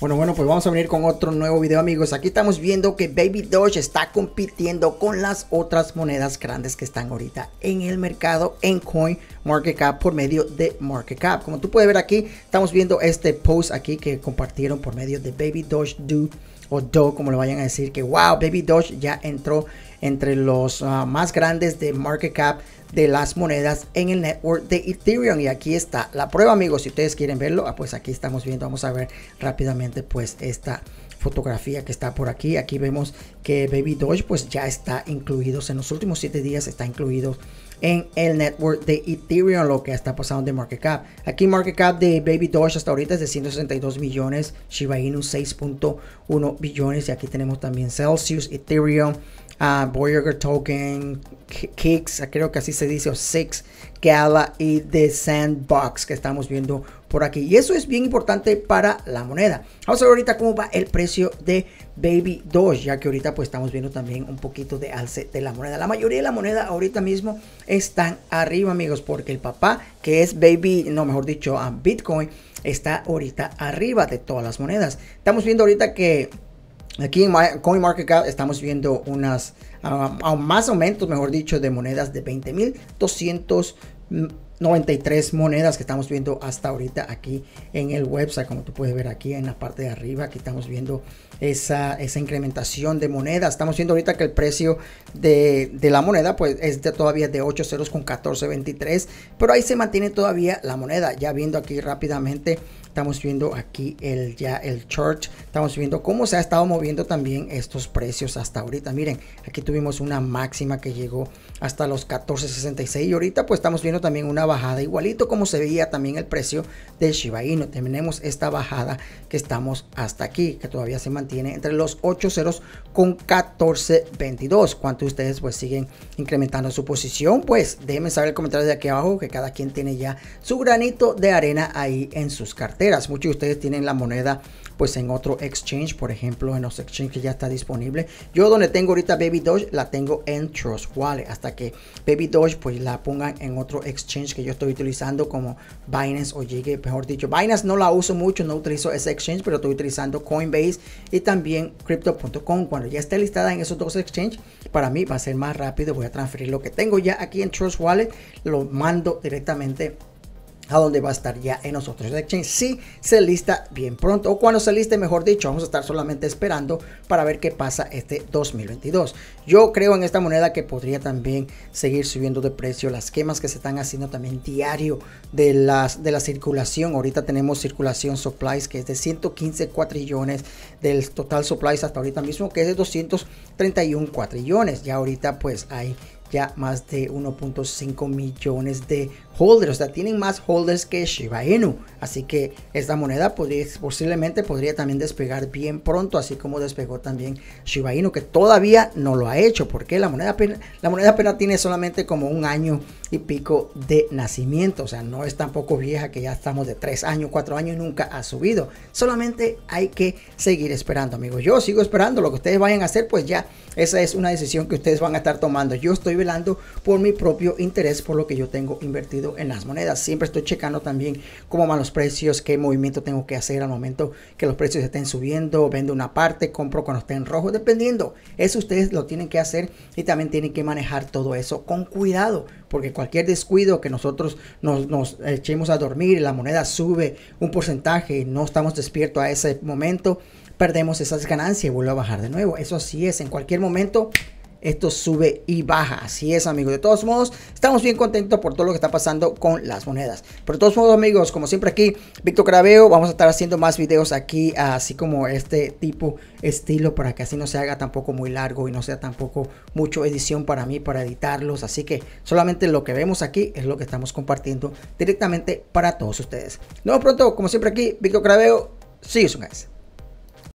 Bueno, bueno, pues vamos a venir con otro nuevo video amigos. Aquí estamos viendo que Baby Doge está compitiendo con las otras monedas grandes que están ahorita en el mercado en Coin Market Cap por medio de Market Cap. Como tú puedes ver aquí, estamos viendo este post aquí que compartieron por medio de Baby Doge Do o Do, como lo vayan a decir, que wow, Baby Doge ya entró entre los ah, más grandes de market cap de las monedas en el network de Ethereum. Y aquí está la prueba, amigos. Si ustedes quieren verlo, ah, pues aquí estamos viendo. Vamos a ver rápidamente pues esta fotografía que está por aquí. Aquí vemos que Baby Doge pues ya está incluido en los últimos 7 días, está incluido en el network de Ethereum, lo que está pasando de market cap. Aquí market cap de Baby Doge hasta ahorita es de 162 millones, Shiba Inu 6.1 billones y aquí tenemos también Celsius, Ethereum, uh, Voyager Token, Kicks, creo que así se dice, o Six Gala y The Sandbox que estamos viendo por aquí. Y eso es bien importante para la moneda. Vamos a ver ahorita cómo va el precio de Baby 2, ya que ahorita pues estamos viendo también un poquito de alce de la moneda. La mayoría de la moneda ahorita mismo están arriba, amigos, porque el papá que es Baby, no, mejor dicho, a Bitcoin, está ahorita arriba de todas las monedas. Estamos viendo ahorita que Aquí en CoinMarketCap estamos viendo unas Aún más aumentos, mejor dicho, de monedas de 20.200 93 monedas que estamos viendo hasta ahorita aquí en el website como tú puedes ver aquí en la parte de arriba aquí estamos viendo esa, esa incrementación de monedas estamos viendo ahorita que el precio de, la moneda pues es de, todavía de 8 con 14.23 pero ahí se mantiene todavía la moneda ya viendo aquí rápidamente estamos viendo aquí el ya el church estamos viendo cómo se ha estado moviendo también estos precios hasta ahorita miren aquí tuvimos una máxima que llegó hasta los 14.66 y ahorita pues estamos viendo también una bajada, igualito como se veía también el precio de Shiba Inu. Tenemos esta bajada que estamos hasta aquí, que todavía se mantiene entre los 8 ceros con 14.22. ¿Cuánto ustedes pues siguen incrementando su posición? Pues déjenme saber en comentarios de aquí abajo que cada quien tiene ya su granito de arena ahí en sus carteras. Muchos de ustedes tienen la moneda pues en otro exchange, por ejemplo, en los exchanges que ya está disponible. Yo donde tengo ahorita Baby Doge la tengo en Trust Wallet hasta que Baby Doge pues la pongan en otro exchange que yo estoy utilizando como Binance o llegue mejor dicho. Binance no la uso mucho, no utilizo ese exchange, pero estoy utilizando Coinbase y también Crypto.com. Cuando ya esté listada en esos dos exchanges, para mí va a ser más rápido. Voy a transferir lo que tengo ya aquí en Trust Wallet, lo mando directamente a donde va a estar ya en nosotros. otros si se lista bien pronto o cuando se liste mejor dicho vamos a estar solamente esperando para ver qué pasa este 2022 yo creo en esta moneda que podría también seguir subiendo de precio las quemas que se están haciendo también diario de las de la circulación ahorita tenemos circulación supplies que es de 115 cuatrillones del total supplies hasta ahorita mismo que es de 231 cuatrillones ya ahorita pues hay ya más de 1.5 millones de holders, o sea, tienen más holders que Shiba Inu. Así que esta moneda pues, posiblemente podría también despegar bien pronto, así como despegó también Shiba Inu, que todavía no lo ha hecho, porque la moneda la moneda tiene solamente como un año y pico de nacimiento, o sea, no es tampoco vieja que ya estamos de tres años, cuatro años y nunca ha subido. Solamente hay que seguir esperando, amigos. Yo sigo esperando, lo que ustedes vayan a hacer, pues ya esa es una decisión que ustedes van a estar tomando. Yo estoy velando por mi propio interés, por lo que yo tengo invertido en las monedas. Siempre estoy checando también cómo van los precios, qué movimiento tengo que hacer al momento que los precios estén subiendo. Vendo una parte, compro cuando estén en rojo, dependiendo. Eso ustedes lo tienen que hacer y también tienen que manejar todo eso con cuidado, porque cualquier descuido que nosotros nos, nos echemos a dormir y la moneda sube un porcentaje y no estamos despiertos a ese momento, perdemos esas ganancias y vuelve a bajar de nuevo. Eso así es, en cualquier momento esto sube y baja. Así es, amigos. De todos modos, estamos bien contentos por todo lo que está pasando con las monedas. Pero de todos modos, amigos, como siempre aquí, Víctor Craveo, vamos a estar haciendo más videos aquí, así como este tipo, estilo, para que así no se haga tampoco muy largo y no sea tampoco mucho edición para mí, para editarlos. Así que solamente lo que vemos aquí es lo que estamos compartiendo directamente para todos ustedes. Nos vemos pronto, como siempre aquí, Víctor Craveo. See guys.